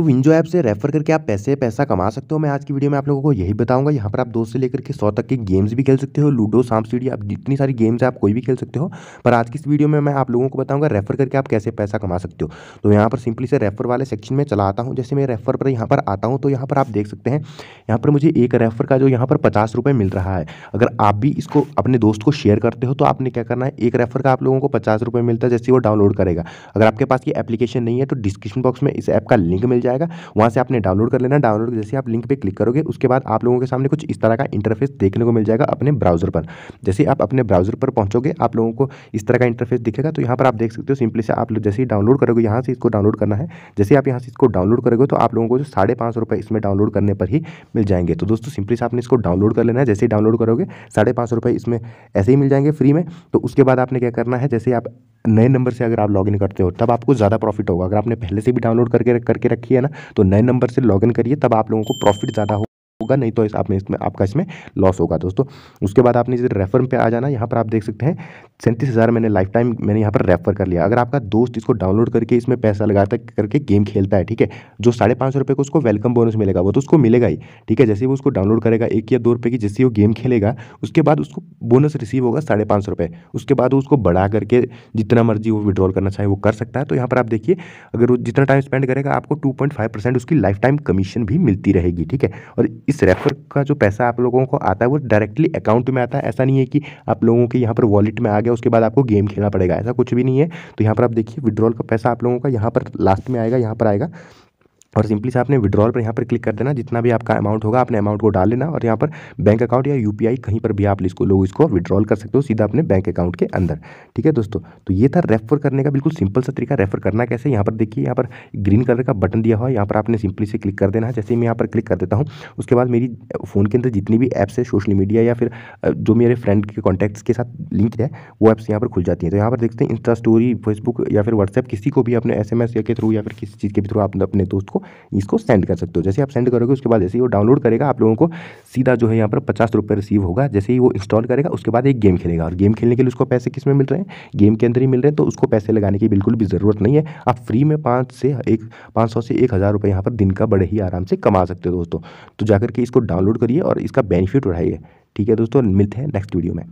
तो WinZO app से refer करके आप पैसे पैसा कमा सकते हो मैं आज की वीडियो में आप लोगों को यही बताऊंगा यहाँ पर आप दो से लेकर के सौ तक के गेम्स भी खेल सकते हो लूडो सांप सीढ़ी आप जितनी सारी गेम्स आप कोई भी खेल सकते हो पर आज की इस वीडियो में मैं आप लोगों को बताऊंगा रेफर करके आप कैसे पैसा कमा सकते हो तो यहाँ पर सिंपली से रेफर वाले सेक्शन में चला आता हूँ जैसे मैं रेफर पर यहाँ पर आता हूँ तो यहाँ पर आप देख सकते हैं यहाँ पर मुझे एक रेफर का जो यहाँ पर पचास रुपये मिल रहा है अगर आप भी इसको अपने दोस्त को शेयर करते हो तो आपने क्या करना है एक रेफर का आप लोगों को पचास रुपये मिलता है जैसे वो डाउनलोड करेगा अगर आपके पास ये एप्लीकेशन नहीं है तो डिस्क्रिप्शन बॉक्स में इस ऐप का लिंक मिल जाए जाएगा वहाँ से आपने डाउनलोड कर लेना डाउनलोड जैसे आप लिंक पर क्लिक करोगे उसके बाद आप लोगों के सामने कुछ इस तरह का इंटरफेस देखने को मिल जाएगा अपने ब्राउजर पर जैसे आप अपने ब्राउजर पर पहुँचोगे आप लोगों को इस तरह का इंटरफेस दिखेगा तो यहाँ पर आप देख सकते हो सिंपली से आप लोग जैसे ही डाउनलोड करोगे यहाँ से इसको डाउनलोड करना है जैसे आप यहाँ से इसको डाउनलोड करोगे तो आप लोगों को जो साढ़े पाँच रुपये इसमें डाउनलोड करने पर ही मिल जाएंगे तो दोस्तों सिंपली से आपने इसको डाउनलोड कर लेना है जैसे ही डाउनलोड करोगे साढ़े पाँच रुपये इसमें ऐसे ही मिल जाएंगे फ्री में तो उसके बाद आपने क्या करना है जैसे आप नए नंबर से अगर आप लॉगिन करते हो तब आपको ज़्यादा प्रॉफिट होगा अगर आपने पहले से भी डाउनलोड करके करके रखी है ना तो नए नंबर से लॉगिन करिए तब आप लोगों को प्रॉफिट ज़्यादा हो होगा नहीं तो इस आप में इसमें आपका इसमें लॉस होगा दोस्तों उसके बाद आपने जैसे रेफर पे आ जाना यहाँ पर आप देख सकते हैं सैंतीस हज़ार मैंने लाइफ टाइम मैंने यहाँ पर रेफर कर लिया अगर आपका दोस्त इसको डाउनलोड करके इसमें पैसा लगाता करके गेम खेलता है ठीक है जो साढ़े पाँच रुपये को उसको वेलकम बोनस मिलेगा वो तो उसको मिलेगा ही ठीक है जैसे वो उसको डाउनलोड करेगा एक या दो रुपये की जैसे वो गेम खेलेगा उसके बाद उसको बोनस रिसीव होगा साढ़े पाँच रुपये उसके बाद उसको बढ़ा करके जितना मर्जी वो विड्रॉल करना चाहे वो कर सकता है तो यहाँ पर आप देखिए अगर वो जितना टाइम स्पेंड करेगा आपको टू उसकी लाइफ टाइम कमीशन भी मिलती रहेगी ठीक है और इस रेफर का जो पैसा आप लोगों को आता है वो डायरेक्टली अकाउंट में आता है ऐसा नहीं है कि आप लोगों के यहाँ पर वॉलेट में आ गया उसके बाद आपको गेम खेलना पड़ेगा ऐसा कुछ भी नहीं है तो यहाँ पर आप देखिए विड्रॉल का पैसा आप लोगों का यहाँ पर लास्ट में आएगा यहाँ पर आएगा और सिंपली से आपने विड्रॉल पर यहाँ पर क्लिक कर देना जितना भी आपका अमाउंट होगा आपने अमाउंट को डाल लेना और यहाँ पर बैंक अकाउंट या यू कहीं पर भी आप इसको लोग इसको विड्रॉल कर सकते हो सीधा अपने बैंक अकाउंट के अंदर ठीक है दोस्तों तो ये था रेफर करने का बिल्कुल सिंपल सा तरीका रेफर करना कैसे यहाँ पर देखिए यहाँ पर ग्रीन कलर का बटन दिया हुआ है यहाँ पर आपने सिंपली से क्लिक कर देना है जैसे मैं यहाँ पर क्लिक कर देता हूँ उसके बाद मेरी फ़ोन के अंदर जितनी भी ऐप्स है सोशल मीडिया या फिर जो मेरे फ्रेंड के कॉन्टैक्ट्स के साथ लिंक है वो ऐप्स यहाँ पर खुल जाती हैं तो यहाँ पर देखते हैं इंस्टा स्टोरी फेसबुक या फिर व्हाट्सएप किसी को भी अपने एस के थ्रू या फिर किसी चीज़ के थ्रू आप अपने दोस्त को इसको सेंड कर सकते हो जैसे आप सेंड करोगे उसके बाद जैसे ही वो डाउनलोड करेगा आप लोगों को सीधा जो है यहाँ पर पचास रुपये रिसीव होगा जैसे ही वो इंस्टॉल करेगा उसके बाद एक गेम खेलेगा और गेम खेलने के लिए उसको पैसे किस में मिल रहे हैं गेम के अंदर ही मिल रहे हैं तो उसको पैसे लगाने की बिल्कुल भी ज़रूरत नहीं है आप फ्री में पाँच से एक पाँच सौ से एक हज़ार रुपये यहाँ पर दिन का बड़े ही आराम से कमा सकते हो दोस्तों तो जाकर के इसको डाउनलोड करिए और इसका बेनिफिट उठाइए ठीक है दोस्तों मिलते हैं नेक्स्ट वीडियो में